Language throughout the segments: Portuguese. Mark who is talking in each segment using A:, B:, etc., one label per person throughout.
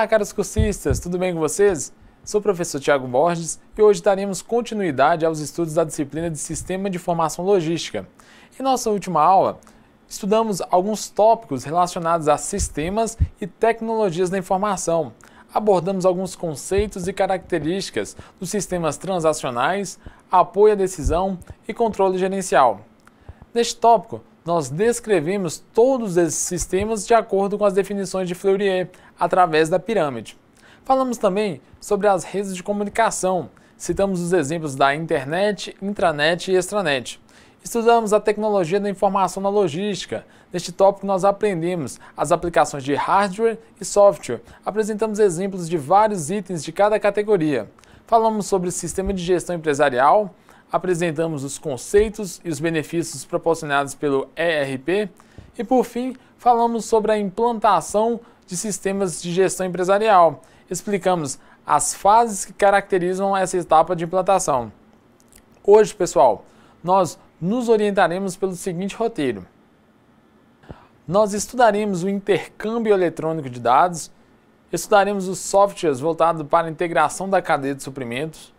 A: Olá, caros cursistas, tudo bem com vocês? Sou o professor Tiago Borges e hoje daremos continuidade aos estudos da disciplina de Sistema de Informação Logística. Em nossa última aula, estudamos alguns tópicos relacionados a sistemas e tecnologias da informação. Abordamos alguns conceitos e características dos sistemas transacionais, apoio à decisão e controle gerencial. Neste tópico, nós descrevemos todos esses sistemas de acordo com as definições de Fourier, através da pirâmide. Falamos também sobre as redes de comunicação, citamos os exemplos da internet, intranet e extranet. Estudamos a tecnologia da informação na logística. Neste tópico, nós aprendemos as aplicações de hardware e software. Apresentamos exemplos de vários itens de cada categoria. Falamos sobre sistema de gestão empresarial, apresentamos os conceitos e os benefícios proporcionados pelo ERP e, por fim, falamos sobre a implantação de sistemas de gestão empresarial. Explicamos as fases que caracterizam essa etapa de implantação. Hoje, pessoal, nós nos orientaremos pelo seguinte roteiro. Nós estudaremos o intercâmbio eletrônico de dados, estudaremos os softwares voltados para a integração da cadeia de suprimentos,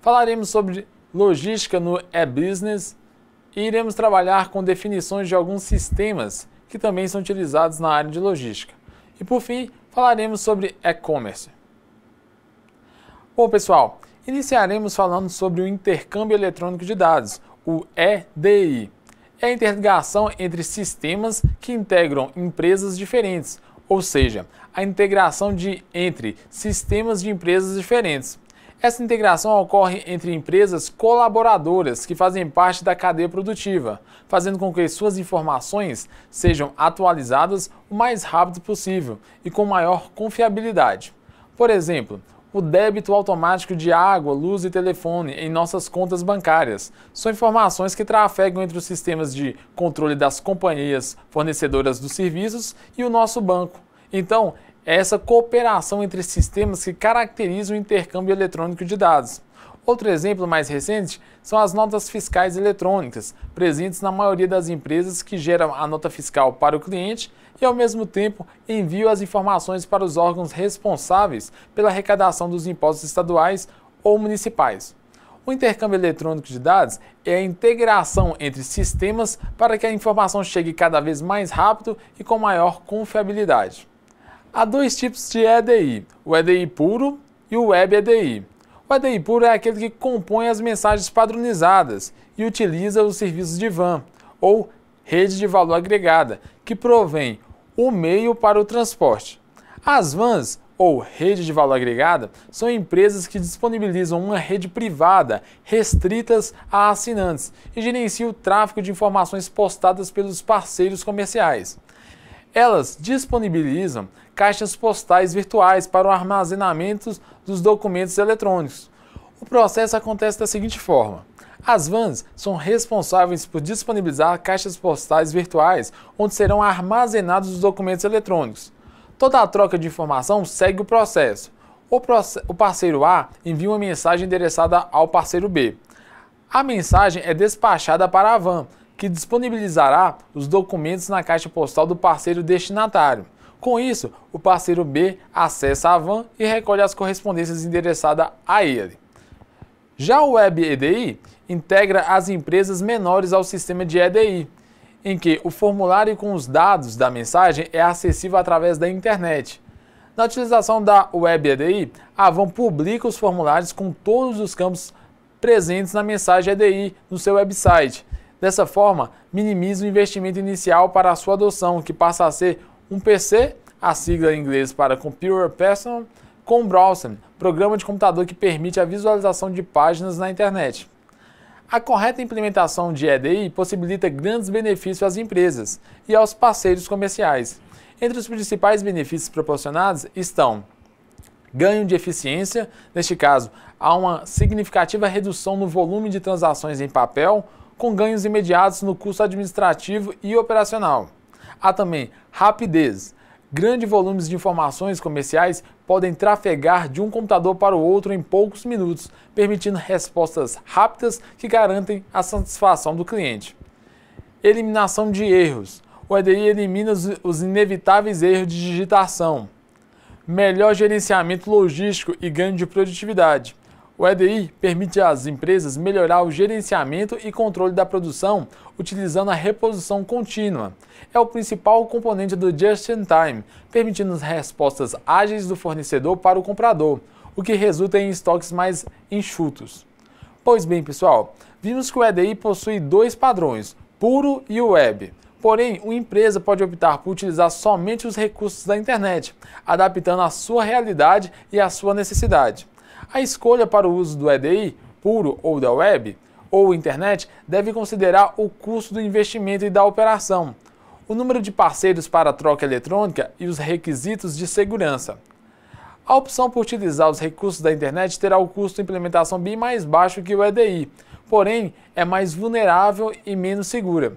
A: falaremos sobre logística no e-business e iremos trabalhar com definições de alguns sistemas que também são utilizados na área de logística. E por fim, falaremos sobre e-commerce. Bom, pessoal, iniciaremos falando sobre o intercâmbio eletrônico de dados, o EDI. É a interligação entre sistemas que integram empresas diferentes, ou seja, a integração de entre sistemas de empresas diferentes. Essa integração ocorre entre empresas colaboradoras que fazem parte da cadeia produtiva, fazendo com que suas informações sejam atualizadas o mais rápido possível e com maior confiabilidade. Por exemplo, o débito automático de água, luz e telefone em nossas contas bancárias. São informações que trafegam entre os sistemas de controle das companhias fornecedoras dos serviços e o nosso banco. Então, é essa cooperação entre sistemas que caracteriza o intercâmbio eletrônico de dados. Outro exemplo mais recente são as notas fiscais eletrônicas, presentes na maioria das empresas que geram a nota fiscal para o cliente e, ao mesmo tempo, enviam as informações para os órgãos responsáveis pela arrecadação dos impostos estaduais ou municipais. O intercâmbio eletrônico de dados é a integração entre sistemas para que a informação chegue cada vez mais rápido e com maior confiabilidade. Há dois tipos de EDI, o EDI puro e o Web EDI. O EDI puro é aquele que compõe as mensagens padronizadas e utiliza os serviços de VAN, ou rede de valor agregada, que provém o meio para o transporte. As VANs, ou rede de valor agregada, são empresas que disponibilizam uma rede privada restritas a assinantes e gerenciam o tráfego de informações postadas pelos parceiros comerciais. Elas disponibilizam caixas postais virtuais para o armazenamento dos documentos eletrônicos. O processo acontece da seguinte forma: as vans são responsáveis por disponibilizar caixas postais virtuais onde serão armazenados os documentos eletrônicos. Toda a troca de informação segue o processo. O, parceiro A envia uma mensagem endereçada ao parceiro B. A mensagem é despachada para a van, que disponibilizará os documentos na caixa postal do parceiro destinatário. Com isso, o parceiro B acessa a van e recolhe as correspondências endereçadas a ele. Já o Web EDI integra as empresas menores ao sistema de EDI, em que o formulário com os dados da mensagem é acessível através da internet. Na utilização da Web EDI, a Avon publica os formulários com todos os campos presentes na mensagem EDI no seu website, Dessa forma, minimiza o investimento inicial para a sua adoção, que passa a ser um PC, a sigla em inglês para Computer Personal, com Browser, programa de computador que permite a visualização de páginas na internet. A correta implementação de EDI possibilita grandes benefícios às empresas e aos parceiros comerciais. Entre os principais benefícios proporcionados estão ganho de eficiência, neste caso, há uma significativa redução no volume de transações em papel, com ganhos imediatos no custo administrativo e operacional. Há também rapidez. Grandes volumes de informações comerciais podem trafegar de um computador para o outro em poucos minutos, permitindo respostas rápidas que garantem a satisfação do cliente. Eliminação de erros. O EDI elimina os inevitáveis erros de digitação. Melhor gerenciamento logístico e ganho de produtividade. O EDI permite às empresas melhorar o gerenciamento e controle da produção utilizando a reposição contínua. É o principal componente do just-in-time, permitindo respostas ágeis do fornecedor para o comprador, o que resulta em estoques mais enxutos. Pois bem, pessoal, vimos que o EDI possui dois padrões, puro e o web. Porém, uma empresa pode optar por utilizar somente os recursos da internet, adaptando à sua realidade e à sua necessidade. A escolha para o uso do EDI, puro ou da web, ou internet, deve considerar o custo do investimento e da operação, o número de parceiros para troca eletrônica e os requisitos de segurança. A opção por utilizar os recursos da internet terá o custo de implementação bem mais baixo que o EDI, porém é mais vulnerável e menos segura.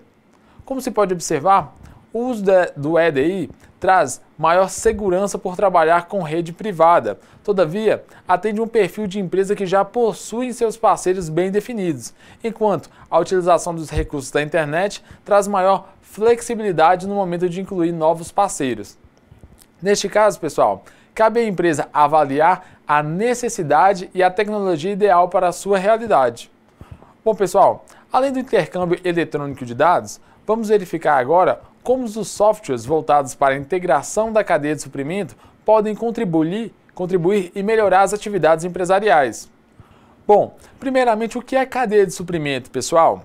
A: Como se pode observar, o uso do EDI traz maior segurança por trabalhar com rede privada. Todavia, atende um perfil de empresa que já possui seus parceiros bem definidos, enquanto a utilização dos recursos da internet traz maior flexibilidade no momento de incluir novos parceiros. Neste caso, pessoal, cabe à empresa avaliar a necessidade e a tecnologia ideal para a sua realidade. Bom, pessoal, além do intercâmbio eletrônico de dados, vamos verificar agora como os softwares voltados para a integração da cadeia de suprimento podem contribuir, contribuir e melhorar as atividades empresariais. Bom, primeiramente, o que é cadeia de suprimento, pessoal?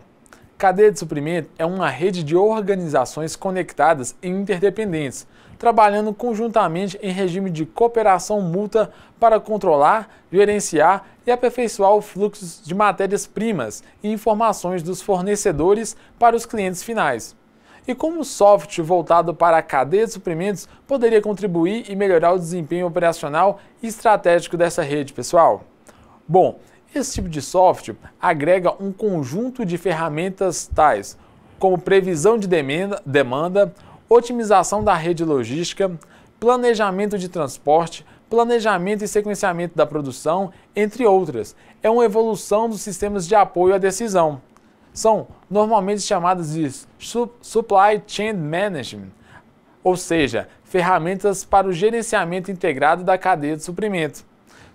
A: Cadeia de suprimento é uma rede de organizações conectadas e interdependentes, trabalhando conjuntamente em regime de cooperação mútua para controlar, gerenciar e aperfeiçoar o fluxo de matérias-primas e informações dos fornecedores para os clientes finais e como o software voltado para a cadeia de suprimentos poderia contribuir e melhorar o desempenho operacional e estratégico dessa rede, pessoal? Bom, esse tipo de software agrega um conjunto de ferramentas tais como previsão de demanda, demanda otimização da rede logística, planejamento de transporte, planejamento e sequenciamento da produção, entre outras. É uma evolução dos sistemas de apoio à decisão são normalmente chamadas de Supply Chain Management, ou seja, ferramentas para o gerenciamento integrado da cadeia de suprimentos.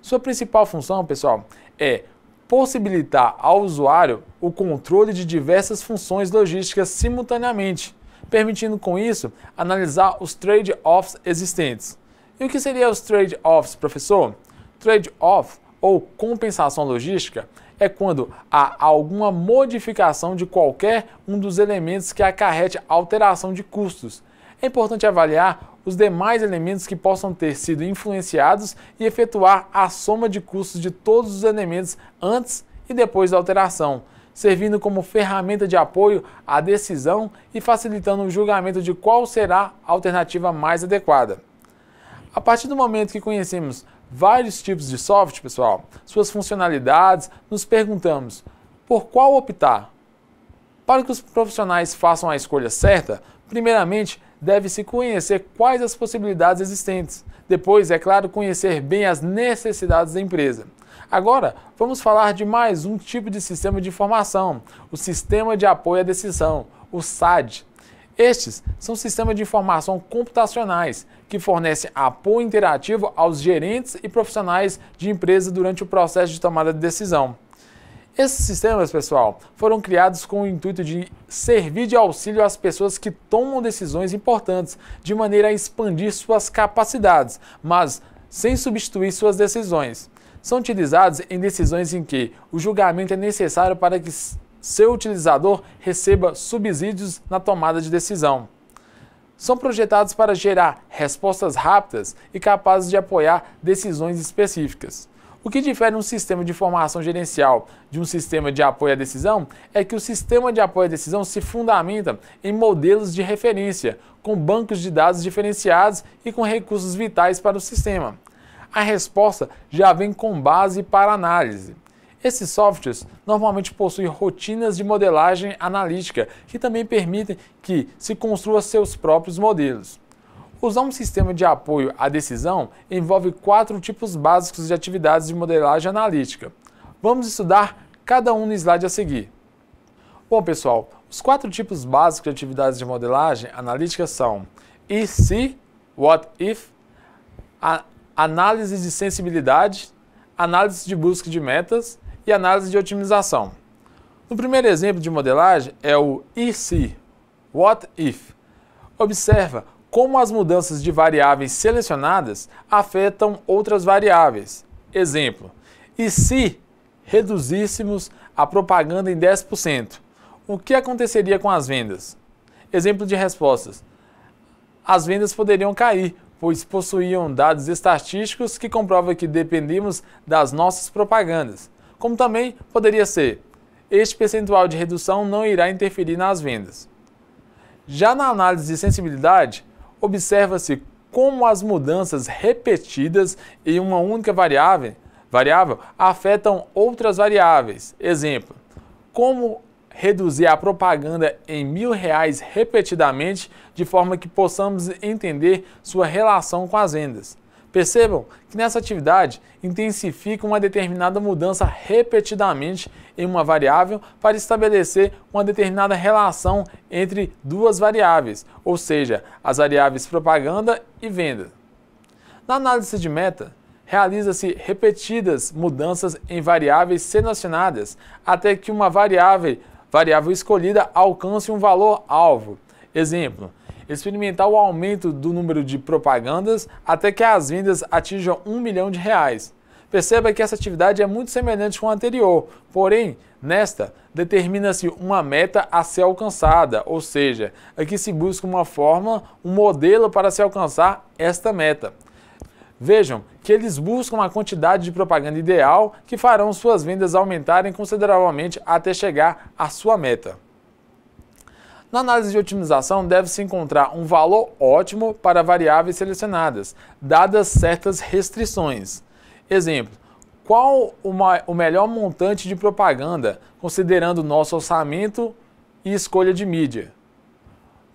A: Sua principal função, pessoal, é possibilitar ao usuário o controle de diversas funções logísticas simultaneamente, permitindo com isso analisar os trade-offs existentes. E o que seriam os trade-offs, professor? Trade-off ou compensação logística é quando há alguma modificação de qualquer um dos elementos que acarrete alteração de custos. É importante avaliar os demais elementos que possam ter sido influenciados e efetuar a soma de custos de todos os elementos antes e depois da alteração, servindo como ferramenta de apoio à decisão e facilitando o julgamento de qual será a alternativa mais adequada. A partir do momento que conhecemos vários tipos de software, pessoal, suas funcionalidades, nos perguntamos por qual optar. Para que os profissionais façam a escolha certa, primeiramente deve-se conhecer quais as possibilidades existentes. Depois, é claro, conhecer bem as necessidades da empresa. Agora, vamos falar de mais um tipo de sistema de informação, o Sistema de Apoio à Decisão, o SAD. Estes são sistemas de informação computacionais que fornecem apoio interativo aos gerentes e profissionais de empresa durante o processo de tomada de decisão. Esses sistemas, pessoal, foram criados com o intuito de servir de auxílio às pessoas que tomam decisões importantes, de maneira a expandir suas capacidades, mas sem substituir suas decisões. São utilizados em decisões em que o julgamento é necessário para que seu utilizador receba subsídios na tomada de decisão. São projetados para gerar respostas rápidas e capazes de apoiar decisões específicas. O que difere um sistema de formação gerencial de um sistema de apoio à decisão é que o sistema de apoio à decisão se fundamenta em modelos de referência, com bancos de dados diferenciados e com recursos vitais para o sistema. A resposta já vem com base para análise. Esses softwares normalmente possuem rotinas de modelagem analítica que também permitem que se construa seus próprios modelos. Usar um sistema de apoio à decisão envolve quatro tipos básicos de atividades de modelagem analítica. Vamos estudar cada um no slide a seguir. Bom, pessoal, os quatro tipos básicos de atividades de modelagem analítica são e se, what if, análise de sensibilidade, análise de busca de metas e análise de otimização. No primeiro exemplo de modelagem é o IC, what if. Observa como as mudanças de variáveis selecionadas afetam outras variáveis. Exemplo, e se reduzíssemos a propaganda em 10%, o que aconteceria com as vendas? Exemplo de respostas. As vendas poderiam cair, pois possuíam dados estatísticos que comprovam que dependemos das nossas propagandas como também poderia ser: este percentual de redução não irá interferir nas vendas. Já na análise de sensibilidade, observa-se como as mudanças repetidas em uma única variável, variável afetam outras variáveis. Exemplo, como reduzir a propaganda em mil reais repetidamente de forma que possamos entender sua relação com as vendas. Percebam que nessa atividade intensifica uma determinada mudança repetidamente em uma variável para estabelecer uma determinada relação entre duas variáveis, ou seja, as variáveis propaganda e venda. Na análise de meta, realiza-se repetidas mudanças em variáveis selecionadas até que uma variável, variável escolhida alcance um valor alvo. Exemplo, experimentar o aumento do número de propagandas até que as vendas atinjam um milhão de reais. Perceba que essa atividade é muito semelhante com a anterior, porém, nesta, determina-se uma meta a ser alcançada, ou seja, aqui é se busca uma forma, um modelo para se alcançar esta meta. Vejam que eles buscam a quantidade de propaganda ideal que farão suas vendas aumentarem consideravelmente até chegar à sua meta. Na análise de otimização, deve-se encontrar um valor ótimo para variáveis selecionadas, dadas certas restrições. Exemplo, qual o, melhor montante de propaganda, considerando nosso orçamento e escolha de mídia?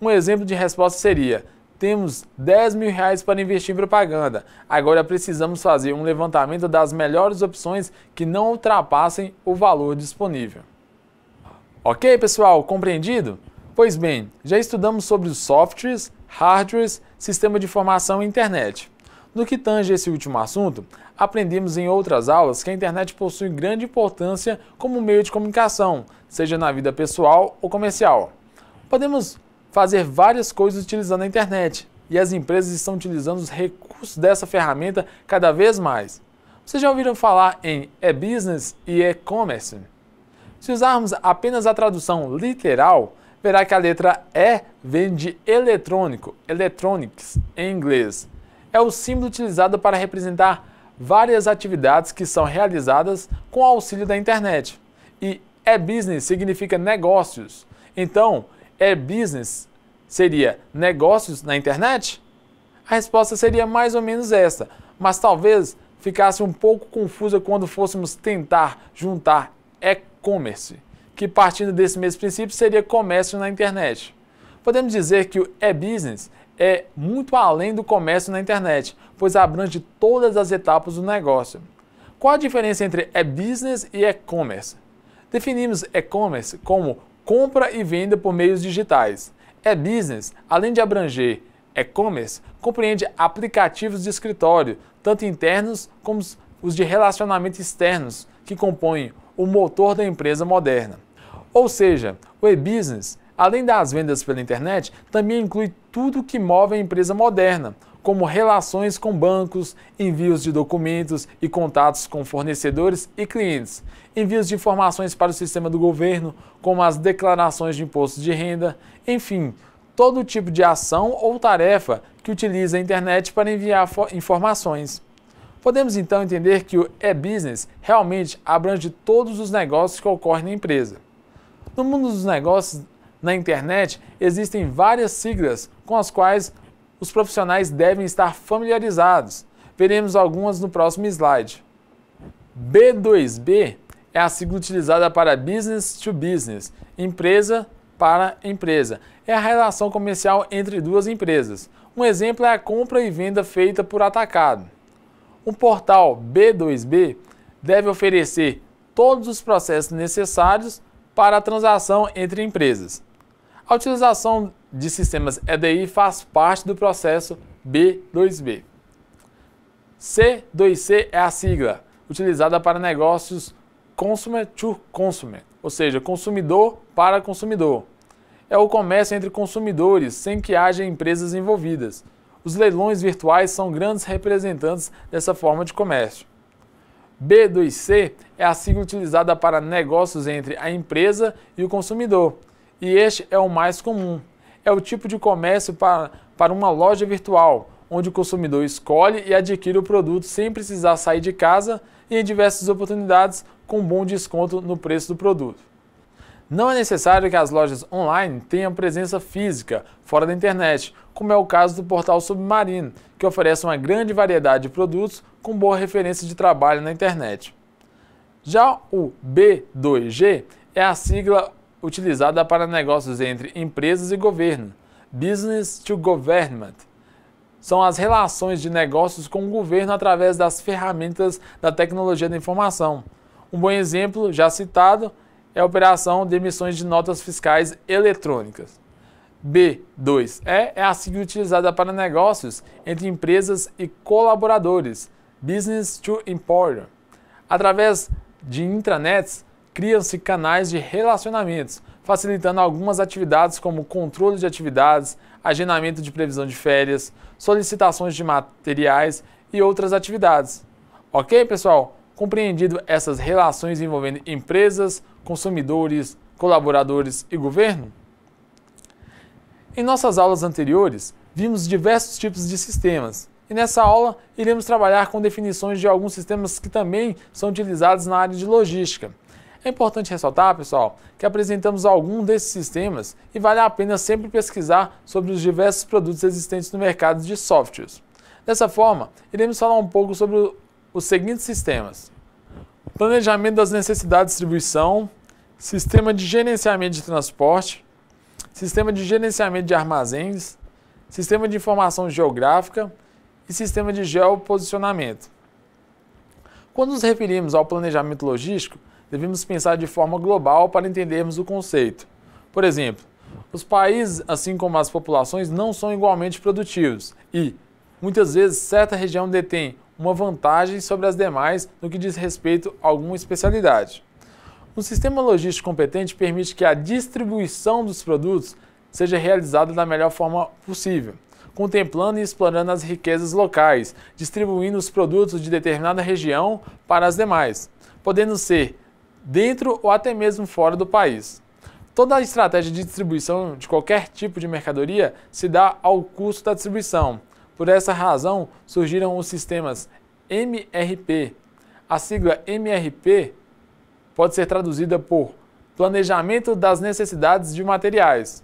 A: Um exemplo de resposta seria: temos 10 mil reais para investir em propaganda. Agora precisamos fazer um levantamento das melhores opções que não ultrapassem o valor disponível. Ok, pessoal? Compreendido? Pois bem, já estudamos sobre os softwares, hardwares, sistema de informação e internet. No que tange esse último assunto, aprendemos em outras aulas que a internet possui grande importância como meio de comunicação, seja na vida pessoal ou comercial. Podemos fazer várias coisas utilizando a internet, e as empresas estão utilizando os recursos dessa ferramenta cada vez mais. Vocês já ouviram falar em e-business e e-commerce? Se usarmos apenas a tradução literal, verá que a letra E vem de eletrônico, electronics em inglês. É o símbolo utilizado para representar várias atividades que são realizadas com auxílio da internet. E e-business significa negócios. Então, e-business seria negócios na internet? A resposta seria mais ou menos essa, mas talvez ficasse um pouco confusa quando fôssemos tentar juntar e-commerce que partindo desse mesmo princípio seria comércio na internet. Podemos dizer que o e-business é muito além do comércio na internet, pois abrange todas as etapas do negócio. Qual a diferença entre e-business e e-commerce? Definimos e-commerce como compra e venda por meios digitais. E-business, além de abranger e-commerce, compreende aplicativos de escritório, tanto internos como os de relacionamento externos, que compõem o motor da empresa moderna. Ou seja, o e-business, além das vendas pela internet, também inclui tudo que move a empresa moderna, como relações com bancos, envios de documentos e contatos com fornecedores e clientes, envios de informações para o sistema do governo, como as declarações de imposto de renda, enfim, todo tipo de ação ou tarefa que utiliza a internet para enviar informações. Podemos então entender que o e-business realmente abrange todos os negócios que ocorrem na empresa. No mundo dos negócios, na internet, existem várias siglas com as quais os profissionais devem estar familiarizados. Veremos algumas no próximo slide. B2B é a sigla utilizada para business to business, empresa para empresa. É a relação comercial entre duas empresas. Um exemplo é a compra e venda feita por atacado. Um portal B2B deve oferecer todos os processos necessários para a transação entre empresas. A utilização de sistemas EDI faz parte do processo B2B. C2C é a sigla utilizada para negócios consumer to consumer, ou seja, consumidor para consumidor. É o comércio entre consumidores sem que haja empresas envolvidas. Os leilões virtuais são grandes representantes dessa forma de comércio. B2C é a sigla utilizada para negócios entre a empresa e o consumidor, e este é o mais comum. É o tipo de comércio para, para uma loja virtual, onde o consumidor escolhe e adquire o produto sem precisar sair de casa e em diversas oportunidades com bom desconto no preço do produto. Não é necessário que as lojas online tenham presença física fora da internet, como é o caso do portal Submarino, que oferece uma grande variedade de produtos com boa referência de trabalho na internet. Já o B2G é a sigla utilizada para negócios entre empresas e governo, Business to Government. São as relações de negócios com o governo através das ferramentas da tecnologia da informação. Um bom exemplo, já citado, é a operação de emissões de notas fiscais eletrônicas. B2E é, é a sigla utilizada para negócios entre empresas e colaboradores, Business to Employer. Através de intranets, criam-se canais de relacionamentos, facilitando algumas atividades como controle de atividades, agendamento de previsão de férias, solicitações de materiais e outras atividades. Ok, pessoal? Compreendido essas relações envolvendo empresas, consumidores, colaboradores e governo? Em nossas aulas anteriores, vimos diversos tipos de sistemas, e nessa aula iremos trabalhar com definições de alguns sistemas que também são utilizados na área de logística. É importante ressaltar, pessoal, que apresentamos algum desses sistemas e vale a pena sempre pesquisar sobre os diversos produtos existentes no mercado de softwares. Dessa forma, iremos falar um pouco sobre os seguintes sistemas: planejamento das necessidades de distribuição, sistema de gerenciamento de transporte, sistema de gerenciamento de armazéns, sistema de informação geográfica e sistema de geoposicionamento. Quando nos referimos ao planejamento logístico, devemos pensar de forma global para entendermos o conceito. Por exemplo, os países, assim como as populações, não são igualmente produtivos e, muitas vezes, certa região detém uma vantagem sobre as demais no que diz respeito a alguma especialidade. Um sistema logístico competente permite que a distribuição dos produtos seja realizada da melhor forma possível, contemplando e explorando as riquezas locais, distribuindo os produtos de determinada região para as demais, podendo ser dentro ou até mesmo fora do país. Toda a estratégia de distribuição de qualquer tipo de mercadoria se dá ao custo da distribuição. Por essa razão, surgiram os sistemas MRP. A sigla MRP pode ser traduzida por planejamento das necessidades de materiais.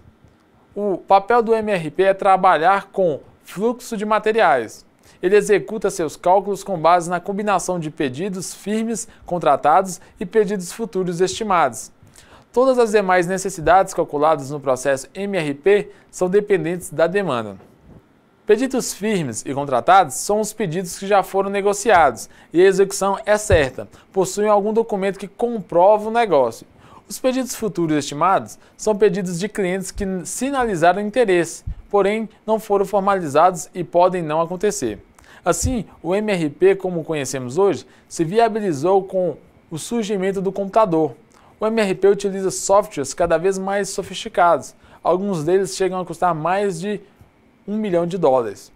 A: O papel do MRP é trabalhar com fluxo de materiais. Ele executa seus cálculos com base na combinação de pedidos firmes contratados e pedidos futuros estimados. Todas as demais necessidades calculadas no processo MRP são dependentes da demanda. Pedidos firmes e contratados são os pedidos que já foram negociados e a execução é certa, possuem algum documento que comprova o negócio. Os pedidos futuros estimados são pedidos de clientes que sinalizaram interesse, porém não foram formalizados e podem não acontecer. Assim, o MRP, como conhecemos hoje, se viabilizou com o surgimento do computador. O MRP utiliza softwares cada vez mais sofisticados. Alguns deles chegam a custar mais de 1 milhão de dólares.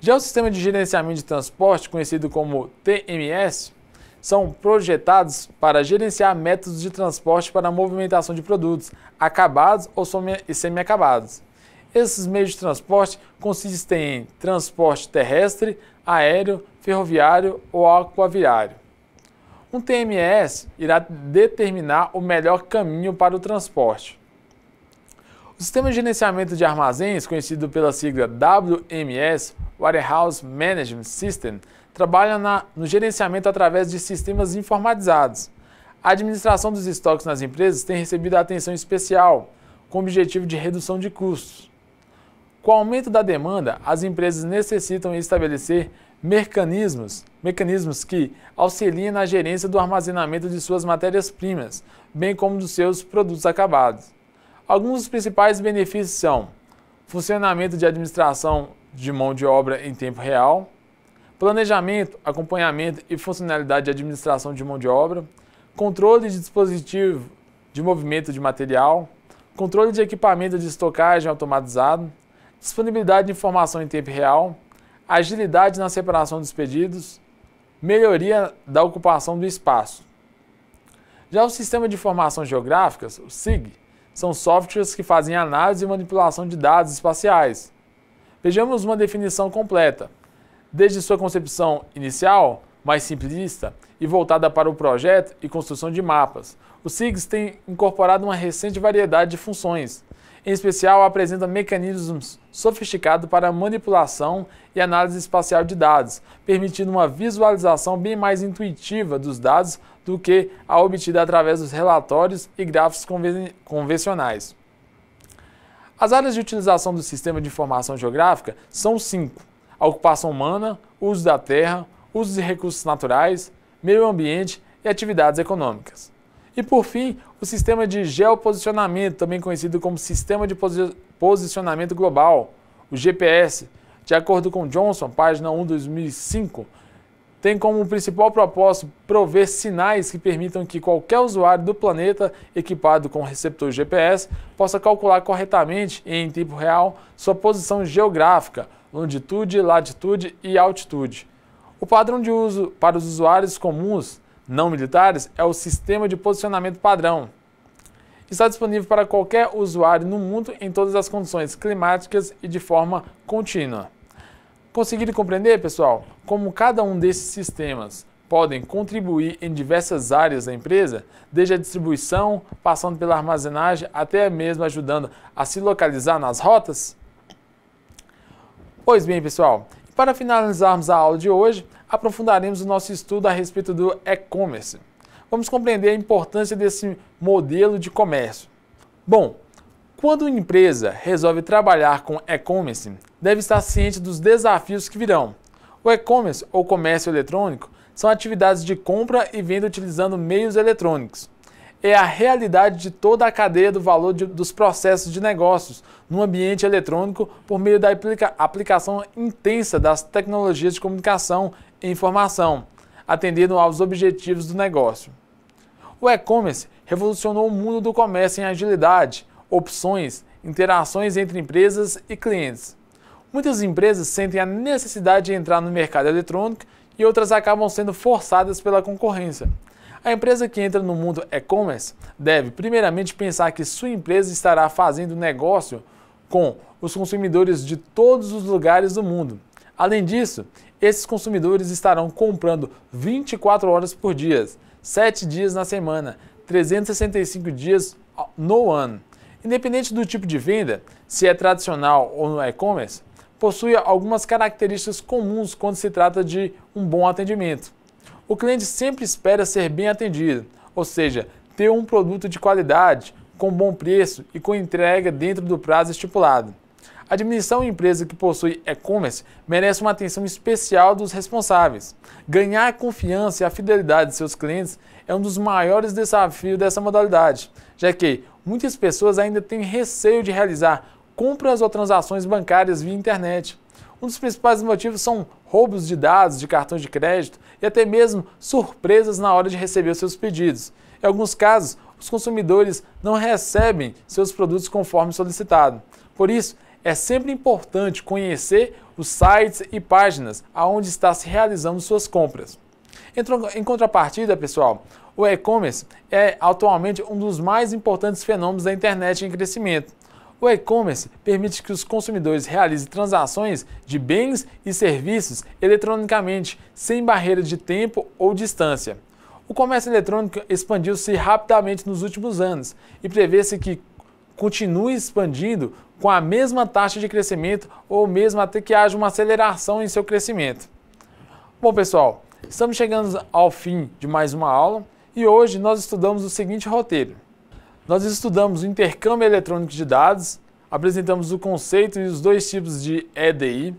A: Já o sistema de gerenciamento de transporte, conhecido como TMS, são projetados para gerenciar métodos de transporte para a movimentação de produtos, acabados ou semi-acabados. Esses meios de transporte consistem em transporte terrestre, aéreo, ferroviário ou aquaviário. Um TMS irá determinar o melhor caminho para o transporte. O sistema de gerenciamento de armazéns, conhecido pela sigla WMS, Warehouse Management System, trabalha na, no gerenciamento através de sistemas informatizados. A administração dos estoques nas empresas tem recebido atenção especial, com o objetivo de redução de custos. Com o aumento da demanda, as empresas necessitam estabelecer mecanismos, mecanismos que auxiliem na gerência do armazenamento de suas matérias-primas, bem como dos seus produtos acabados. Alguns dos principais benefícios são funcionamento de administração de mão de obra em tempo real, planejamento, acompanhamento e funcionalidade de administração de mão de obra, controle de dispositivo de movimento de material, controle de equipamento de estocagem automatizado, disponibilidade de informação em tempo real, agilidade na separação dos pedidos, melhoria da ocupação do espaço. Já o Sistema de Informações Geográficas, o SIG, são softwares que fazem análise e manipulação de dados espaciais. Vejamos uma definição completa. Desde sua concepção inicial, mais simplista e voltada para o projeto e construção de mapas, o SIGS tem incorporado uma recente variedade de funções, em especial, apresenta mecanismos sofisticados para manipulação e análise espacial de dados, permitindo uma visualização bem mais intuitiva dos dados do que a obtida através dos relatórios e gráficos conven convencionais. As áreas de utilização do Sistema de Informação Geográfica são cinco: a ocupação humana, uso da terra, uso de recursos naturais, meio ambiente e atividades econômicas. E por fim, o sistema de geoposicionamento, também conhecido como Sistema de Posicionamento Global, o GPS, de acordo com Johnson, página 1 de 2005, tem como principal propósito prover sinais que permitam que qualquer usuário do planeta equipado com receptor GPS possa calcular corretamente e em tempo real sua posição geográfica, longitude, latitude e altitude. O padrão de uso para os usuários comuns não militares é o Sistema de Posicionamento Padrão. Está disponível para qualquer usuário no mundo em todas as condições climáticas e de forma contínua. Conseguiram compreender, pessoal, como cada um desses sistemas podem contribuir em diversas áreas da empresa, desde a distribuição, passando pela armazenagem, até mesmo ajudando a se localizar nas rotas? Pois bem, pessoal, para finalizarmos a aula de hoje, aprofundaremos o nosso estudo a respeito do e-commerce. Vamos compreender a importância desse modelo de comércio. Bom, quando uma empresa resolve trabalhar com e-commerce, deve estar ciente dos desafios que virão. O e-commerce ou comércio eletrônico são atividades de compra e venda utilizando meios eletrônicos. É a realidade de toda a cadeia do valor de, dos processos de negócios no ambiente eletrônico por meio da aplica, aplicação intensa das tecnologias de comunicação informação, atendendo aos objetivos do negócio. O e-commerce revolucionou o mundo do comércio em agilidade, opções, interações entre empresas e clientes. Muitas empresas sentem a necessidade de entrar no mercado eletrônico e outras acabam sendo forçadas pela concorrência. A empresa que entra no mundo e-commerce deve, primeiramente, pensar que sua empresa estará fazendo negócio com os consumidores de todos os lugares do mundo. Além disso, esses consumidores estarão comprando 24 horas por dia, 7 dias na semana, 365 dias no ano. Independente do tipo de venda, se é tradicional ou no e-commerce, possui algumas características comuns quando se trata de um bom atendimento. O cliente sempre espera ser bem atendido, ou seja, ter um produto de qualidade, com bom preço e com entrega dentro do prazo estipulado. Administrar uma empresa que possui e-commerce merece uma atenção especial dos responsáveis. Ganhar a confiança e a fidelidade de seus clientes é um dos maiores desafios dessa modalidade, já que muitas pessoas ainda têm receio de realizar compras ou transações bancárias via internet. Um dos principais motivos são roubos de dados, de cartões de crédito e até mesmo surpresas na hora de receber seus pedidos. Em alguns casos, os consumidores não recebem seus produtos conforme solicitado. Por isso, é sempre importante conhecer os sites e páginas aonde está se realizando suas compras. Em contrapartida, pessoal, o e-commerce é atualmente um dos mais importantes fenômenos da internet em crescimento. O e-commerce permite que os consumidores realizem transações de bens e serviços eletronicamente, sem barreira de tempo ou distância. O comércio eletrônico expandiu-se rapidamente nos últimos anos e prevê-se que continue expandindo com a mesma taxa de crescimento ou mesmo até que haja uma aceleração em seu crescimento. Bom, pessoal, estamos chegando ao fim de mais uma aula e hoje nós estudamos o seguinte roteiro. Nós estudamos o intercâmbio eletrônico de dados, apresentamos o conceito e os dois tipos de EDI,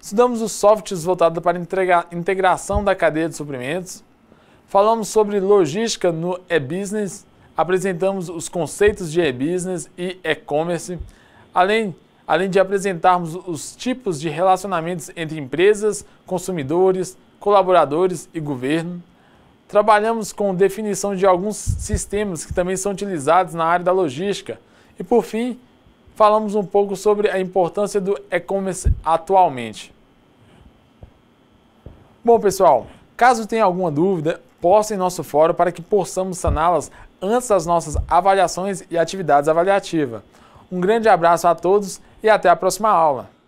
A: estudamos os softwares voltados para a integração da cadeia de suprimentos, falamos sobre logística no e-business, apresentamos os conceitos de e-business e e-commerce, além, além de apresentarmos os tipos de relacionamentos entre empresas, consumidores, colaboradores e governo. Trabalhamos com definição de alguns sistemas que também são utilizados na área da logística. E por fim, falamos um pouco sobre a importância do e-commerce atualmente. Bom, pessoal, caso tenha alguma dúvida, posta em nosso fórum para que possamos saná-las antes das nossas avaliações e atividades avaliativas. Um grande abraço a todos e até a próxima aula.